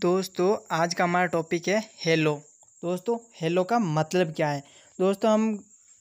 दोस्तों आज का हमारा टॉपिक है हेलो दोस्तों हेलो का मतलब क्या है दोस्तों हम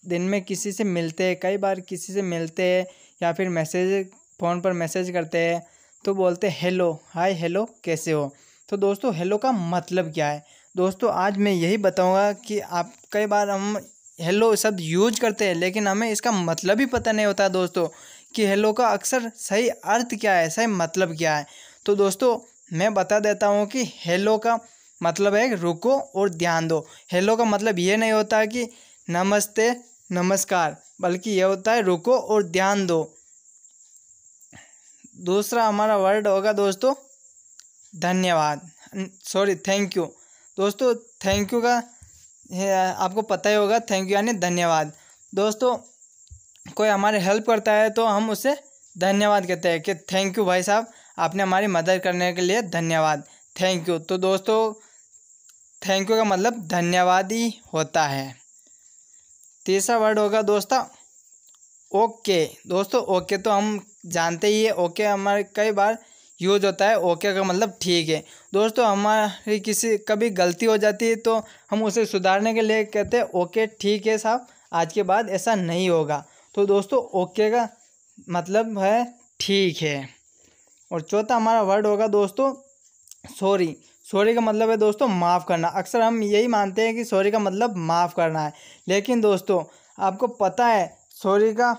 दिन में किसी से मिलते हैं कई बार किसी से मिलते हैं या फिर मैसेज फ़ोन पर मैसेज करते हैं तो बोलते हेलो हाय हेलो कैसे हो तो दोस्तों हेलो का मतलब क्या है दोस्तों आज मैं यही बताऊंगा कि आप कई बार हम हेलो शब्द यूज करते हैं लेकिन हमें इसका मतलब ही पता नहीं होता दोस्तों कि हेलो का अक्सर सही अर्थ क्या है सही मतलब क्या है तो दोस्तों मैं बता देता हूँ कि हेलो का मतलब है रुको और ध्यान दो हेलो का मतलब ये नहीं होता कि नमस्ते नमस्कार बल्कि यह होता है रुको और ध्यान दो दूसरा हमारा वर्ड होगा दोस्तों धन्यवाद सॉरी थैंक यू दोस्तों थैंक यू का आपको पता ही होगा थैंक यू यानी धन्यवाद दोस्तों कोई हमारे हेल्प करता है तो हम उसे धन्यवाद कहते हैं कि थैंक यू भाई साहब आपने हमारी मदद करने के लिए धन्यवाद थैंक यू तो दोस्तों थैंक यू का मतलब धन्यवाद ही होता है तीसरा वर्ड होगा दोस्तों ओके दोस्तों ओके तो हम जानते ही है ओके हमारे कई बार यूज होता है ओके का मतलब ठीक है दोस्तों हमारी किसी कभी गलती हो जाती है तो हम उसे सुधारने के लिए कहते हैं ओके ठीक है साहब आज के बाद ऐसा नहीं होगा तो दोस्तों ओके का मतलब है ठीक है और चौथा हमारा वर्ड होगा दोस्तों सॉरी सॉरी का मतलब है दोस्तों माफ़ करना अक्सर हम यही मानते हैं कि सॉरी का मतलब माफ़ करना है लेकिन दोस्तों आपको पता है सॉरी का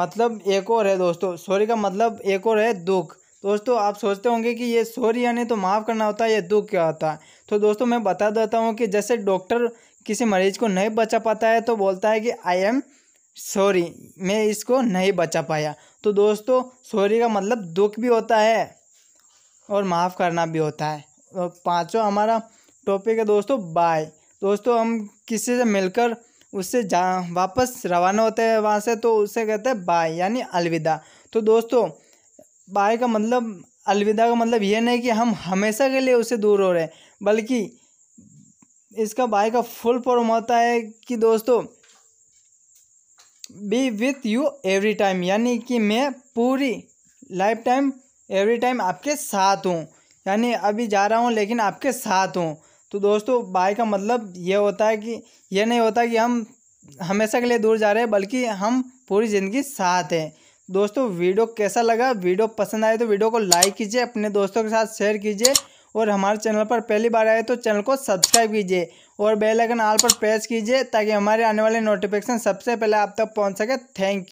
मतलब एक और है दोस्तों सॉरी का मतलब एक और है दुख दोस्तों आप सोचते होंगे कि ये सॉरी यानी तो माफ़ करना होता है या दुख क्या होता है तो दोस्तों मैं बता देता हूँ कि जैसे डॉक्टर किसी मरीज़ को नहीं बचा पाता है तो बोलता है कि आई एम सॉरी मैं इसको नहीं बचा पाया तो दोस्तों सॉरी का मतलब दुख भी होता है और माफ़ करना भी होता है और पाँचों हमारा टॉपिक है दोस्तों बाय दोस्तों हम किसी से मिलकर उससे जा वापस रवाना होते हैं वहाँ से तो उससे कहते हैं बाय यानी अलविदा तो दोस्तों बाय का मतलब अलविदा का मतलब ये नहीं कि हम हमेशा के लिए उससे दूर हो रहे हैं बल्कि इसका बाय का फुल फॉर्म होता है कि दोस्तों be with you every time यानी कि मैं पूरी लाइफ टाइम एवरी टाइम आपके साथ हूँ यानी अभी जा रहा हूँ लेकिन आपके साथ हूँ तो दोस्तों बाय का मतलब ये होता है कि ये नहीं होता कि हम हमेशा के लिए दूर जा रहे हैं बल्कि हम पूरी ज़िंदगी साथ हैं दोस्तों वीडियो कैसा लगा वीडियो पसंद आए तो वीडियो को लाइक कीजिए अपने दोस्तों के साथ शेयर कीजिए और हमारे चैनल पर पहली बार आए तो चैनल को सब्सक्राइब कीजिए और बेल आइकन आल पर प्रेस कीजिए ताकि हमारे आने वाले नोटिफिकेशन सबसे पहले आप तक पहुंच सके थैंक